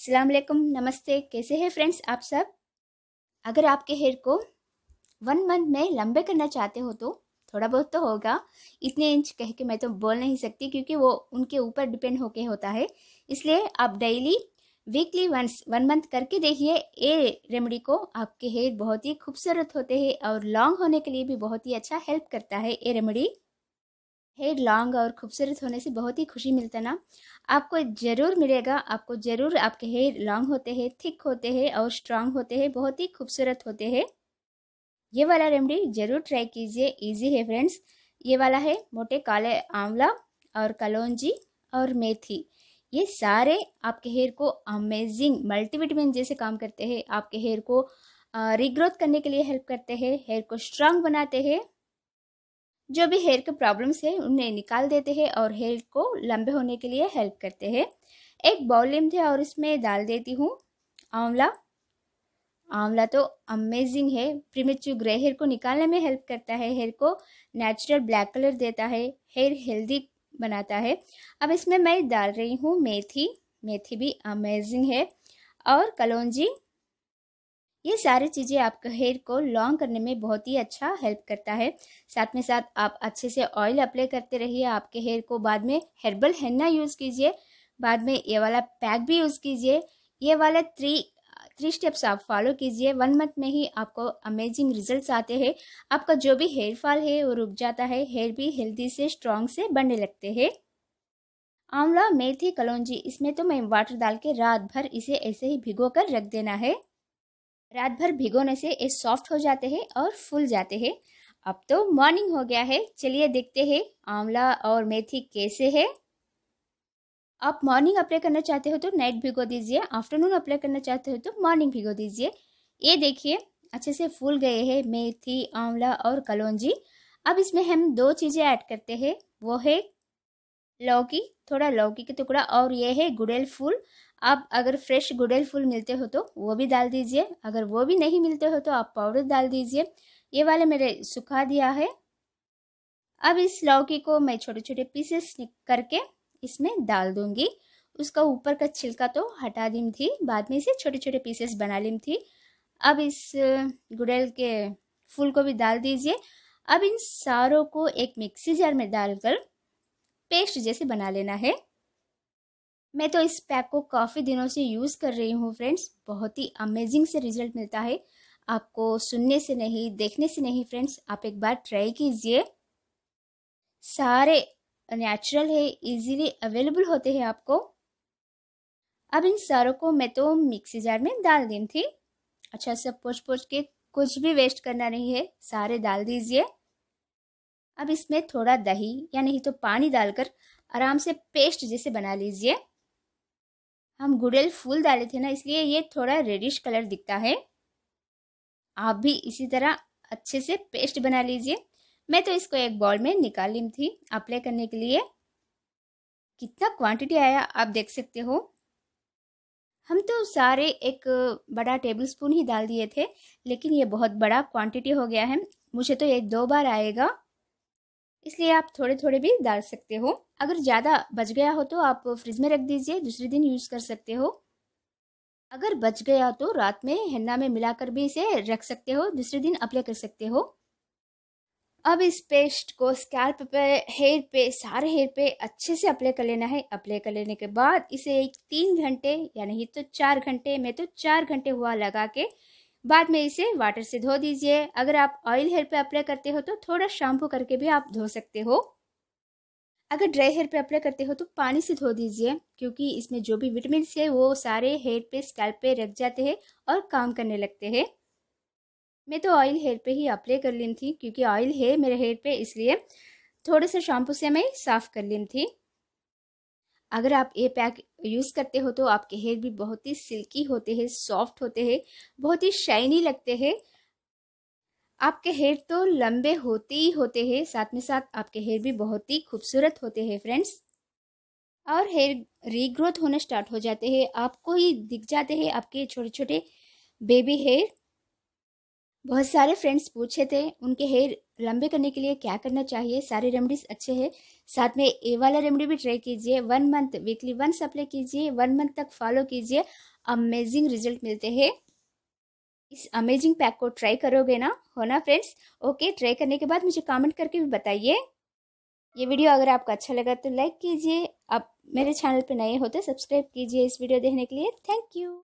अस्सलाम वालेकुम नमस्ते कैसे हैं फ्रेंड्स आप सब अगर आपके हेयर को वन मंथ में लंबे करना चाहते हो तो थोड़ा बहुत तो होगा इतने इंच कह के मैं तो बोल नहीं सकती क्योंकि वो उनके ऊपर डिपेंड होके होता है इसलिए आप daily weekly once one month करके देखिए ये रेमेडी को आपके हेयर बहुत ही खूबसूरत होते हैं और लॉन्ग होने के लिए भी बहुत ही अच्छा हेल्प करता है ये रेमेडी हेयर लॉन्ग और खूबसूरत होने से बहुत ही खुशी मिलता ना आपको ज़रूर मिलेगा आपको ज़रूर आपके हेयर लॉन्ग होते हैं थिक होते हैं और स्ट्रांग होते हैं बहुत ही खूबसूरत होते हैं ये वाला रेमडी ज़रूर ट्राई कीजिए इजी है फ्रेंड्स ये वाला है मोटे काले आंवला और कलौजी और मेथी ये सारे आपके हेयर को अमेजिंग मल्टीविटामिन जैसे काम करते हैं आपके हेयर को रिग्रोथ करने के लिए हेल्प करते हैं हेयर को स्ट्रांग बनाते हैं जो भी हेयर के प्रॉब्लम्स है उन्हें निकाल देते हैं और हेयर को लंबे होने के लिए हेल्प करते हैं एक बाउल लेम थे और इसमें डाल देती हूँ आंवला आंवला तो अमेजिंग है प्रीमेच्यू ग्रे हेयर को निकालने में हेल्प करता है हेयर को नेचुरल ब्लैक कलर देता है हेयर हेल्दी बनाता है अब इसमें मैं डाल रही हूँ मेथी मेथी भी अमेजिंग है और कलौजी ये सारी चीज़ें आपके हेयर को लॉन्ग करने में बहुत ही अच्छा हेल्प करता है साथ में साथ आप अच्छे से ऑयल अप्लाई करते रहिए आपके हेयर को बाद में हेर्बल हेन्ना यूज़ कीजिए बाद में ये वाला पैक भी यूज़ कीजिए ये वाला थ्री थ्री स्टेप्स आप फॉलो कीजिए वन मंथ में ही आपको अमेजिंग रिजल्ट्स आते हैं आपका जो भी हेयर फॉल है वो रुक जाता है हेयर भी हेल्दी से स्ट्रांग से बनने लगते हैं आंवला मेथी कलौजी इसमें तो मैं वाटर डाल के रात भर इसे ऐसे ही भिगो कर रख देना है रात भर भिगोने से ये सॉफ्ट हो जाते हैं और फूल जाते हैं अब तो मॉर्निंग हो गया है चलिए देखते हैं आंवला और मेथी कैसे है आप मॉर्निंग अप्लाई करना चाहते हो तो नाइट भिगो दीजिए आफ्टरनून अप्लाई करना चाहते हो तो मॉर्निंग भिगो दीजिए ये देखिए अच्छे से फूल गए हैं मेथी आंवला और कलौजी अब इसमें हम दो चीज़ें ऐड करते हैं वो है लौकी थोड़ा लौकी के टुकड़ा और ये है गुड़ेल फूल आप अगर फ्रेश गुड़ैल फूल मिलते हो तो वो भी डाल दीजिए अगर वो भी नहीं मिलते हो तो आप पाउडर डाल दीजिए ये वाले मेरे सुखा दिया है अब इस लौकी को मैं छोटे छोटे पीसेस करके इसमें डाल दूंगी उसका ऊपर का छिलका तो हटा दी थी बाद में इसे छोटे छोटे पीसेस बना ली थी अब इस गुड़ैल के फूल को भी डाल दीजिए अब इन सारों को एक मिक्सी जार में डालकर पेस्ट जैसे बना लेना है मैं तो इस पैक को काफ़ी दिनों से यूज़ कर रही हूँ फ्रेंड्स बहुत ही अमेजिंग से रिजल्ट मिलता है आपको सुनने से नहीं देखने से नहीं फ्रेंड्स आप एक बार ट्राई कीजिए सारे नेचुरल है इजीली अवेलेबल होते हैं आपको अब इन सारों को मैं तो मिक्सी जार में डाल दी थी अच्छा सब पोछ पोछ के कुछ भी वेस्ट करना नहीं है सारे डाल दीजिए अब इसमें थोड़ा दही या नहीं तो पानी डालकर आराम से पेस्ट जैसे बना लीजिए हम गुड़ेल फूल डाले थे ना इसलिए ये थोड़ा रेडिश कलर दिखता है आप भी इसी तरह अच्छे से पेस्ट बना लीजिए मैं तो इसको एक बॉल में निकाल ली थी अप्लाई करने के लिए कितना क्वांटिटी आया आप देख सकते हो हम तो सारे एक बड़ा टेबल स्पून ही डाल दिए थे लेकिन ये बहुत बड़ा क्वांटिटी हो गया है मुझे तो ये दो बार आएगा इसलिए आप थोड़े थोड़े भी डाल सकते हो अगर ज़्यादा बच गया हो तो आप फ्रिज में रख दीजिए दूसरे दिन यूज़ कर सकते हो अगर बच गया तो रात में हेन्ना में मिलाकर भी इसे रख सकते हो दूसरे दिन अप्लाई कर सकते हो अब इस पेस्ट को स्कैल्प पे हेयर पे सारे हेयर पे अच्छे से अप्लाई कर लेना है अप्लाई कर लेने के बाद इसे एक तीन घंटे या नहीं तो चार घंटे में तो चार घंटे हुआ लगा के बाद में इसे वाटर से धो दीजिए अगर आप ऑयल हेयर पे अप्लाई करते हो तो थोड़ा शैम्पू करके भी आप धो सकते हो अगर ड्राई हेयर पे अप्लाई करते हो तो पानी से धो दीजिए क्योंकि इसमें जो भी विटामिन है वो सारे हेयर पे स्कैल्प पे रख जाते हैं और काम करने लगते हैं मैं तो ऑयल हेयर पे ही अप्लाई कर ली थी क्योंकि ऑयल है मेरे हेयर पे इसलिए थोड़े से शैम्पू से मैं साफ़ कर ली थी अगर आप ये पैक यूज़ करते हो तो आपके हेयर भी बहुत ही सिल्की होते हैं सॉफ्ट होते हैं बहुत ही शाइनी लगते हैं आपके हेयर तो लंबे होते ही होते हैं साथ में साथ आपके हेयर भी बहुत ही खूबसूरत होते हैं फ्रेंड्स और हेयर रीग्रोथ होना स्टार्ट हो जाते हैं आपको ही दिख जाते हैं आपके छोटे छोटे बेबी हेयर बहुत सारे फ्रेंड्स पूछे थे उनके हेयर लंबे करने के लिए क्या करना चाहिए सारे रेमडीज अच्छे हैं साथ में ए वाला रेमडी भी ट्राई कीजिए one month weekly one supply कीजिए वन मंथ तक फॉलो कीजिए अमेजिंग रिजल्ट मिलते हैं इस अमेजिंग पैक को ट्राई करोगे ना हो ना फ्रेंड्स ओके ट्राई करने के बाद मुझे कमेंट करके भी बताइए ये वीडियो अगर आपको अच्छा लगा तो लाइक कीजिए आप मेरे चैनल पर नए हो तो सब्सक्राइब कीजिए इस वीडियो देखने के लिए थैंक यू